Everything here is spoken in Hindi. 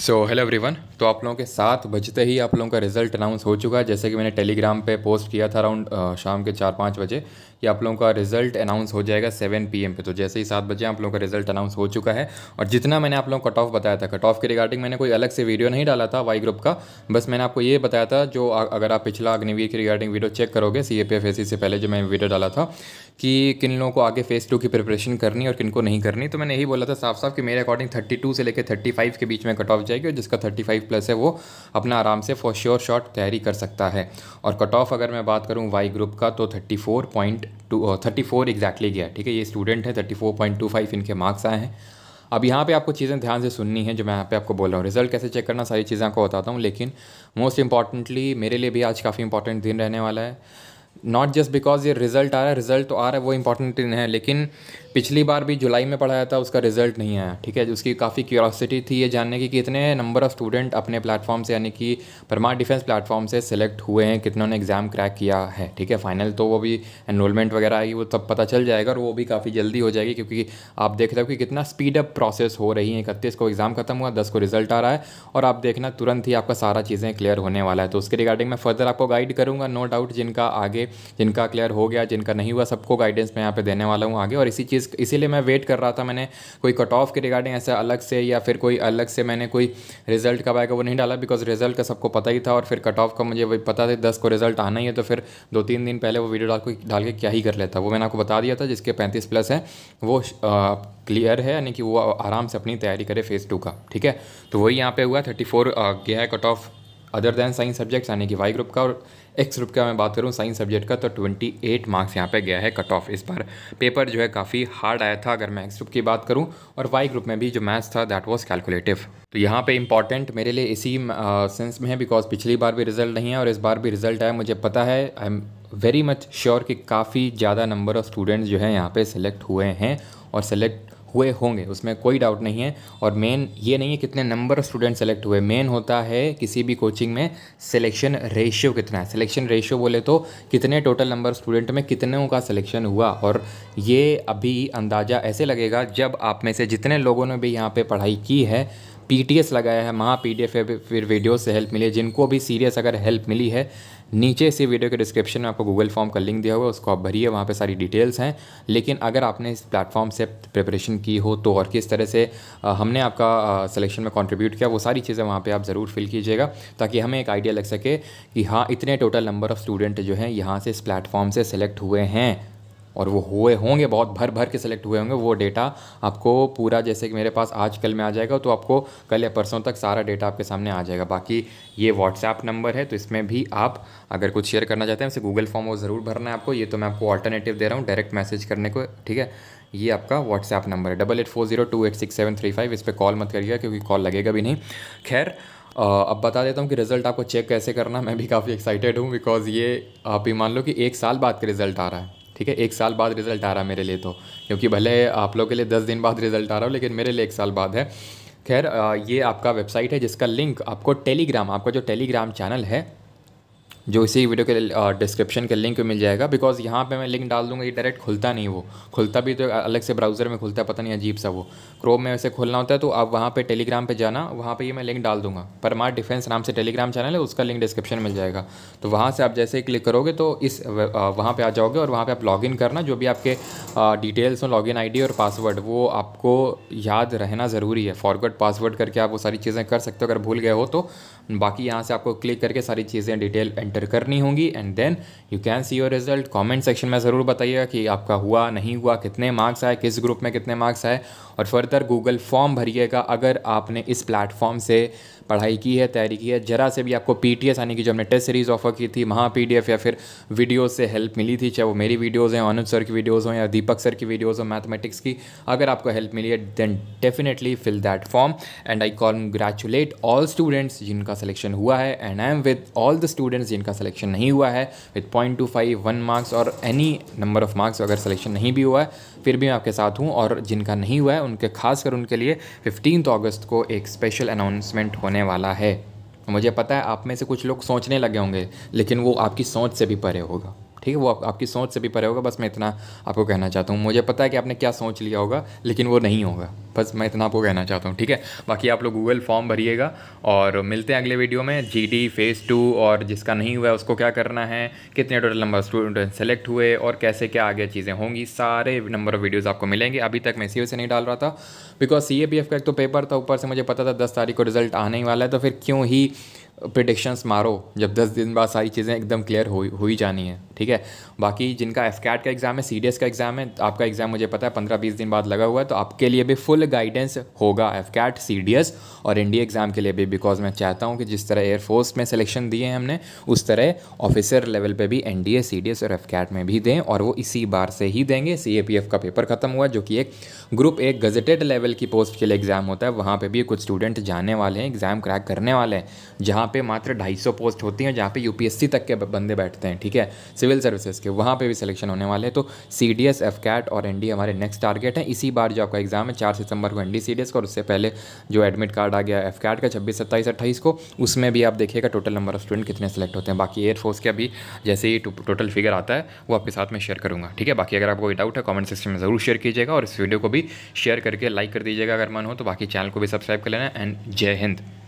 सो हेलो एवरीवन तो आप लोगों के सात बजते ही आप लोगों का रिजल्ट अनाउंस हो चुका है जैसे कि मैंने टेलीग्राम पे पोस्ट किया था अराउंड शाम के चार पाँच बजे कि आप लोगों का रिजल्ट अनाउंस हो जाएगा सेवन पीएम पे तो जैसे ही सात बजे आप लोगों का रिजल्ट अनाउंस हो चुका है और जितना मैंने आप लोगों को कट ऑफ बताया था कट ऑफ के रिगार्डिंग मैंने कोई अलग से वीडियो नहीं डाला था वाई ग्रुप का बस मैंने आपको ये बताया था जो अगर आप पिछला अग्निवीर के रिगार्डिंग वीडियो चेक करोगे सी ए से पहले जो मैंने वीडियो डाला था कि किन लोगों को आगे फेज़ टू की प्रिपरेशन करनी और किन को नहीं करनी तो मैंने यही बोला था साफ साफ कि मेरे अकॉर्डिंग थर्टी टू से लेकर थर्टी फाइव के बीच में कट ऑफ जाएगी और जिसका थर्टी फाइव प्लस है वो अपना आराम से फॉर श्योर शॉट तैयारी कर सकता है और कट ऑफ अगर मैं बात करूँ वाई ग्रुप का तो thirty four point two thirty four exactly गया ठीक है ये स्टूडेंट है thirty four point two five इनके मार्क्स आए हैं अब यहाँ पे आपको चीज़ें ध्यान से सुननी है जो मैं यहाँ पे आपको बोल रहा हूँ रिजल्ट कैसे चेक करना सारी चीज़ें आपको बताता हूँ लेकिन मोस्ट इंपॉर्टेंटली मेरे लिए भी आज काफ़ी इंपॉर्टेंट दिन रहने वाला है नॉट जस्ट बिकॉज ये रिज़ल्ट आ रहा है रिज़ल्ट तो आ रहा है वो इंपॉर्टेंट है लेकिन पिछली बार भी जुलाई में पढ़ाया था उसका रिज़ल्ट नहीं आया ठीक है उसकी काफ़ी क्यूरोसिटी थी ये जानने की कि इतने नंबर ऑफ़ स्टूडेंट अपने प्लेटफॉर्म से यानी कि परमार डिफेंस प्लेटफॉर्म से सिलेक्ट हुए हैं कितने ने एग्ज़ाम क्रैक किया है ठीक है फाइनल तो वो भी एनरोलमेंट वगैरह आएगी वो सब पता चल जाएगा और वो भी काफ़ी जल्दी हो जाएगी क्योंकि आप देख रहे हो कि कितना स्पीडअप प्रोसेस हो रही है इकतीस को एग्ज़ाम खत्म हुआ दस को रिज़ल्ट आ रहा है और आप देखना तुरंत ही आपका सारा चीज़ें क्लियर होने वाला है तो उसके रिगार्डिंग मैं फर्दर आपको गाइड करूँगा नो डाउट जिनका आगे जिनका क्लियर हो गया जिनका नहीं हुआ सबको गाइडेंस मैं यहाँ पे देने वाला हूँ आगे और इसी चीज़ इसीलिए मैं वेट कर रहा था मैंने कोई कट ऑफ के रिगार्डिंग ऐसा अलग से या फिर कोई अलग से मैंने कोई रिजल्ट कब आएगा वो नहीं डाला बिकॉज रिजल्ट का सबको पता ही था और फिर कट ऑफ का मुझे वही पता था दस को रिजल्ट आना ही है तो फिर दो तीन दिन पहले वो वीडियो डाल को डाल के क्या ही कर लेता वो मैंने आपको बता दिया था जिसके पैंतीस प्लस है वो क्लियर है यानी कि वो आराम से अपनी तैयारी करे फेज़ टू का ठीक है तो वही यहाँ पे हुआ थर्टी फोर गया है cut off other than science subjects यानी कि वाई ग्रुप का और एक्स ग्रुप का मैं बात करूँ साइंस सब्जेक्ट का तो ट्वेंटी एट मार्क्स यहाँ पे गया है कट ऑफ इस बार पेपर जो है काफ़ी हार्ड आया था अगर मैं एक्स ग्रुप की बात करूँ और वाई ग्रुप में भी जो मैथ्स था दैट वॉज कैलकुलेटिव तो यहाँ पे इंपॉर्टेंट मेरे लिए इसी सेंस में है बिकॉज पिछली बार भी रिजल्ट नहीं है और इस बार भी रिजल्ट आया मुझे पता है I am very much sure कि काफ़ी ज़्यादा नंबर ऑफ स्टूडेंट्स जो है यहाँ पर सिलेक्ट हुए हैं और सिलेक्ट हुए होंगे उसमें कोई डाउट नहीं है और मेन ये नहीं है कितने नंबर स्टूडेंट सेलेक्ट हुए मेन होता है किसी भी कोचिंग में सिलेक्शन रेशियो कितना है सिलेक्शन रेशियो बोले तो कितने टोटल नंबर स्टूडेंट में कितनों का सिलेक्शन हुआ और ये अभी अंदाज़ा ऐसे लगेगा जब आप में से जितने लोगों ने भी यहाँ पर पढ़ाई की है पी लगाया है महा पी डी फिर वीडियो से हेल्प मिली है जिनको भी सीरियस अगर हेल्प मिली है नीचे इसी वीडियो के डिस्क्रिप्शन में आपको गूगल फॉर्म का लिंक दिया हुआ है उसको आप भरिए वहाँ पे सारी डिटेल्स हैं लेकिन अगर आपने इस प्लेटफॉर्म से प्रिपरेशन की हो तो और किस तरह से हमने आपका सिलेक्शन में कॉन्ट्रीब्यूट किया वो सारी चीज़ें वहाँ पर आप ज़रूर फिल कीजिएगा ताकि हमें एक आइडिया लग सके कि हाँ इतने टोटल नंबर ऑफ़ स्टूडेंट जो हैं यहाँ से इस प्लेटफॉर्म से सेलेक्ट हुए हैं और वो हुए होंगे बहुत भर भर के सेलेक्ट हुए होंगे वो डेटा आपको पूरा जैसे कि मेरे पास आज कल में आ जाएगा तो आपको कल या परसों तक सारा डेटा आपके सामने आ जाएगा बाकी ये व्हाट्सएप नंबर है तो इसमें भी आप अगर कुछ शेयर करना चाहते हैं उसे गूगल फॉर्म वो ज़रूर भरना है आपको ये तो मैं आपको ऑल्टरनेटिव दे रहा हूँ डायरेक्ट मैसेज करने को ठीक है ये आपका व्हाट्सएप नंबर है double eight four zero two eight six seven three five इस पर कॉल मत करिएगा क्योंकि कॉल लगेगा भी नहीं खैर अब बता देता हूँ कि रिज़ल्ट आपको चेक कैसे करना मैं भी काफ़ी एक्साइटेड हूँ बिकॉज़ ये आप ही मान लो कि एक साल बाद का रिज़ल्ट आ रहा है ठीक है एक साल बाद रिज़ल्ट आ रहा मेरे लिए तो क्योंकि भले आप लोग के लिए दस दिन बाद रिज़ल्ट आ रहा हो लेकिन मेरे लिए एक साल बाद है खैर ये आपका वेबसाइट है जिसका लिंक आपको टेलीग्राम आपका जो टेलीग्राम चैनल है जो इसी वीडियो के डिस्क्रिप्शन के लिंक मिल जाएगा बिकॉज़ यहाँ पे मैं लिंक डाल दूँगा ये डायरेक्ट खुलता नहीं वो खुलता भी तो अलग से ब्राउज़र में खुलता है पता नहीं अजीब सा वो क्रोम में वैसे खोलना होता है तो आप वहाँ पे टेलीग्राम पे जाना वहाँ पे ये मैं लिंक डाल दूँगा परमार डिफेंस नाम से टेलीग्राम चैनल है उसका लिंक डिस्क्रिप्शन मिल जाएगा तो वहाँ से आप जैसे ही क्लिक करोगे तो इस वहाँ पर आ जाओगे और वहाँ पर आप इन करना जो भी आपके डिटेल्स हों लॉगिन आई और पासवर्ड वो आपको याद रहना ज़रूरी है फॉरवर्ड पासवर्ड करके आप वो सारी चीज़ें कर सकते हो अगर भूल गए हो तो बाकी यहाँ से आपको क्लिक करके सारी चीज़ें डिटेल एंटर करनी होंगी and then you can see your result comment section में ज़रूर बताइएगा कि आपका हुआ नहीं हुआ कितने मार्क्स आए किस ग्रुप में कितने मार्क्स आए और फर्दर गूगल फॉर्म भरिएगा अगर आपने इस प्लेटफॉर्म से पढ़ाई की है तैयारी की है ज़रा से भी आपको पी टी एस यानी कि जो हमने टेस्ट सीरीज़ ऑफर की थी वहाँ पी डी एफ या फिर वीडियो से हेल्प मिली थी चाहे वो मेरी वीडियोज़ हैं अनुज सर की वीडियोज़ हों या दीपक सर की वीडियोज़ हों मैथमेटिक्स की अगर आपको हेल्प मिली है then definitely fill that form and I congratulate all students जिनका सिलेक्शन हुआ है and I am with all the students जिनका सिलेक्शन नहीं हुआ है with point two five one marks और एनी नंबर ऑफ मार्क्स अगर सिलेक्शन नहीं भी हुआ है फिर भी मैं आपके साथ हूँ और जिनका नहीं हुआ है उनके खासकर उनके लिए फिफ्टीन अगस्त को एक स्पेशल अनाउंसमेंट होने करने वाला है मुझे पता है आप में से कुछ लोग सोचने लगे होंगे लेकिन वो आपकी सोच से भी परे होगा ठीक है वो आप, आपकी सोच से भी परे होगा बस मैं इतना आपको कहना चाहता हूँ मुझे पता है कि आपने क्या सोच लिया होगा लेकिन वो नहीं होगा बस मैं इतना आपको कहना चाहता हूँ ठीक है बाकी आप लोग गूगल फॉर्म भरिएगा और मिलते हैं अगले वीडियो में जी डी फेज़ टू और जिसका नहीं हुआ है उसको क्या करना है कितने टोटल नंबर स्टूडेंट सेलेक्ट हुए और कैसे क्या आगे चीज़ें होंगी सारे नंबर ऑफ वीडियोज़ आपको मिलेंगे अभी तक मैं सी से नहीं डाल रहा था बिकॉज सी ए का एक तो पेपर था ऊपर से मुझे पता था दस तारीख को रिजल्ट आने ही वाला है तो फिर क्यों ही प्रिडिक्शंस मारो जब दस दिन बाद सारी चीज़ें एकदम क्लियर हो हो ही जानी है ठीक है बाकी जिनका एफ कैट का एग्ज़ाम है सी डी एस का एग्ज़ाम है आपका एग्ज़ाम मुझे पता है पंद्रह बीस दिन बाद लगा हुआ है तो आपके लिए भी फुल गाइडेंस होगा F CAT C D S और एन डी एग्ज़ाम के लिए भी बिकॉज मैं चाहता हूँ कि जिस तरह एयरफोर्स में सिलेक्शन दिए हैं हमने उस तरह ऑफिसर लेवल पर भी N D A C D S और एफ कैट में भी दें और वो इसी बार से ही देंगे सी ए पी एफ़ का पेपर ख़त्म हुआ जो कि एक ग्रुप एक गजटेड लेवल की पोस्ट के लिए एग्ज़ाम होता है वहाँ पर भी कुछ स्टूडेंट जाने वाले हैं एग्ज़ाम क्रैक करने वाले हैं जहाँ पे मात्र 250 पोस्ट होती हैं जहाँ पे यूपीएससी तक के बंदे बैठते हैं ठीक है सिविल सर्विसेज के वहाँ पे भी सिलेक्शन होने वाले हैं तो C D S F CAT और एन डी हमारे नेक्स्ट टारगेट है इसी बार जो आपका एग्जाम है चार सितंबर को N D C D S का और उससे पहले जो एडमिट कार्ड आ गया एफ कैट का छब्बीस सत्ताईस अट्ठाईस को उसमें भी आप देखिएगा टोटल नंबर ऑफ स्टूडेंट कितने सेलेक्ट होते हैं बाकी एयरफोर्स के अभी जैसे ही टोटल फिगर आता है वो आपके साथ में शेयर करूँगा ठीक है बाकी अगर आपको कोई डाउट है कॉमेंट सेक्शन में ज़रूर शेयर कीजिएगा और इस वीडियो को भी शेयर करके लाइक कर दीजिएगा अगर मन हो तो बाकी चैनल को भी सब्सक्राइब कर लेना एंड जय हिंद